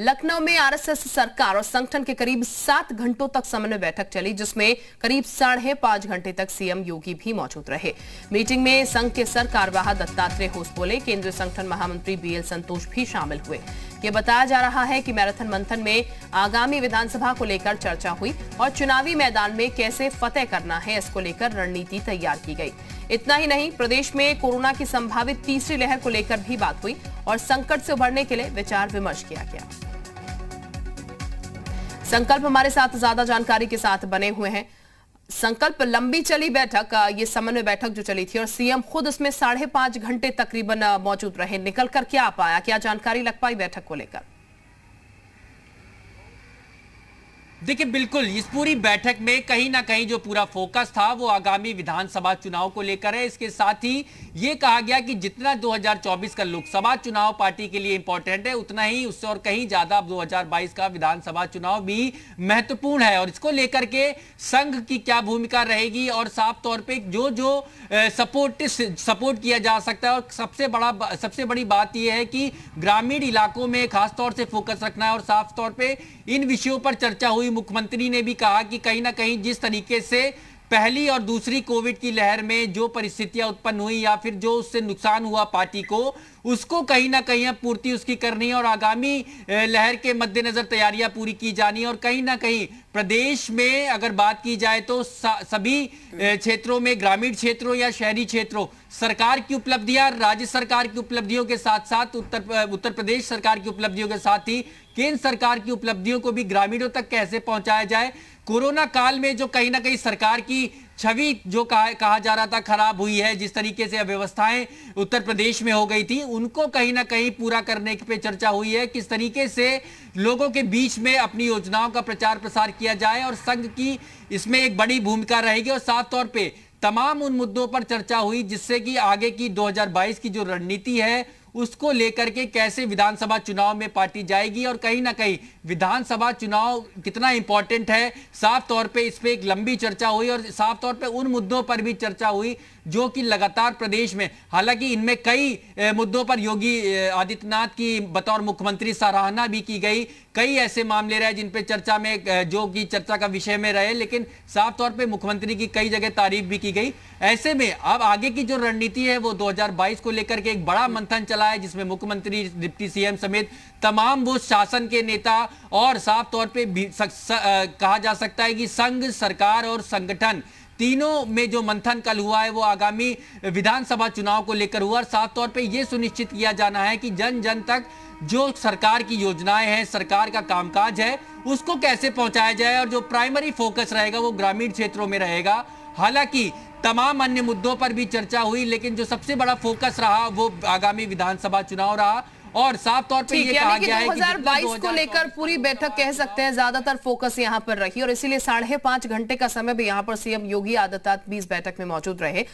लखनऊ में आरएसएस सरकार और संगठन के करीब सात घंटों तक समन्वय बैठक चली जिसमें करीब साढ़े पांच घंटे तक सीएम योगी भी मौजूद रहे मीटिंग में संघ के सर कार्यवाह दत्तात्रेय होस बोले केंद्रीय संगठन महामंत्री बी संतोष भी शामिल हुए ये बताया जा रहा है कि मैराथन मंथन में आगामी विधानसभा को लेकर चर्चा हुई और चुनावी मैदान में कैसे फतेह करना है इसको लेकर रणनीति तैयार की गई इतना ही नहीं प्रदेश में कोरोना की संभावित तीसरी लहर को लेकर भी बात हुई और संकट से उभरने के लिए विचार विमर्श किया गया संकल्प हमारे साथ ज्यादा जानकारी के साथ बने हुए हैं संकल्प लंबी चली बैठक ये समन्वय बैठक जो चली थी और सीएम खुद उसमें साढ़े पांच घंटे तकरीबन मौजूद रहे निकल कर क्या पाया क्या जानकारी लग पाई बैठक को लेकर देखिए बिल्कुल इस पूरी बैठक में कहीं ना कहीं जो पूरा फोकस था वो आगामी विधानसभा चुनाव को लेकर है इसके साथ ही ये कहा गया कि जितना 2024 का लोकसभा चुनाव पार्टी के लिए इंपॉर्टेंट है उतना ही उससे और कहीं ज्यादा 2022 का विधानसभा चुनाव भी महत्वपूर्ण है और इसको लेकर के संघ की क्या भूमिका रहेगी और साफ तौर पर जो जो सपोर्ट सपोर्ट किया जा सकता है और सबसे बड़ा सबसे बड़ी बात यह है कि ग्रामीण इलाकों में खासतौर से फोकस रखना है और साफ तौर पर इन विषयों पर चर्चा हुई मुख्यमंत्री ने भी कहा कि कहीं ना कहीं जिस तरीके से पहली और दूसरी कोविड की लहर में जो परिस्थितियां उत्पन्न हुई या फिर जो उससे नुकसान हुआ पार्टी को उसको कहीं ना कहीं पूर्ति उसकी करनी और आगामी लहर के मद्देनजर तैयारियां पूरी की जानी और कहीं ना कहीं प्रदेश में अगर बात की जाए तो सभी क्षेत्रों में ग्रामीण क्षेत्रों या शहरी क्षेत्रों सरकार की उपलब्धियां राज्य सरकार की उपलब्धियों के साथ साथ उत्तर उत्तर प्रदेश सरकार की उपलब्धियों के साथ ही केंद्र सरकार की उपलब्धियों को भी ग्रामीणों तक कैसे पहुंचाया जाए कोरोना काल में जो कहीं ना कहीं सरकार की छवि जो कहा, कहा जा रहा था खराब हुई है जिस तरीके से व्यवस्थाएं उत्तर प्रदेश में हो गई थी उनको कहीं ना कहीं पूरा करने पे चर्चा हुई है किस तरीके से लोगों के बीच में अपनी योजनाओं का प्रचार प्रसार किया जाए और संघ की इसमें एक बड़ी भूमिका रहेगी और साफ तौर पर तमाम उन मुद्दों पर चर्चा हुई जिससे कि आगे की 2022 की जो रणनीति है उसको लेकर के कैसे विधानसभा चुनाव में पार्टी जाएगी और कहीं ना कहीं विधानसभा चुनाव कितना इंपॉर्टेंट है साफ तौर पे इस पर एक लंबी चर्चा हुई और साफ तौर पे उन मुद्दों पर भी चर्चा हुई जो कि लगातार प्रदेश में हालांकि इनमें कई मुद्दों पर योगी आदित्यनाथ की बतौर मुख्यमंत्री सराहना भी की गई कई ऐसे मामले रहे जिन चर्चा में जो कि चर्चा का विषय में रहे लेकिन साफ तौर पर मुख्यमंत्री की कई जगह तारीफ भी की गई ऐसे में अब आगे की जो रणनीति है वो 2022 को लेकर के एक बड़ा मंथन चला मामला है जिसमें मुख्यमंत्री डिप्टी सीएम समेत तमाम वो शासन के नेता और साफ तौर पे भी सक, स, आ, कहा जा सकता है कि संघ सरकार और संगठन तीनों में जो मंथन कल हुआ है वो आगामी विधानसभा चुनाव को लेकर हुआ और साफ तौर पे ये सुनिश्चित किया जाना है कि जन जन तक जो सरकार की योजनाएं हैं सरकार का कामकाज है उसको कैसे पहुंचाया जाए और जो प्राइमरी फोकस रहेगा वो ग्रामीण क्षेत्रों में रहेगा हालांकि तमाम अन्य मुद्दों पर भी चर्चा हुई लेकिन जो सबसे बड़ा फोकस रहा वो आगामी विधानसभा चुनाव रहा और साफ तौर पे ये कहा गया है कि 2022 को लेकर पूरी बैठक कह सकते हैं ज्यादातर फोकस यहाँ पर रही और इसीलिए साढ़े पांच घंटे का समय भी यहाँ पर सीएम योगी आदित्यनाथ भी इस बैठक में मौजूद रहे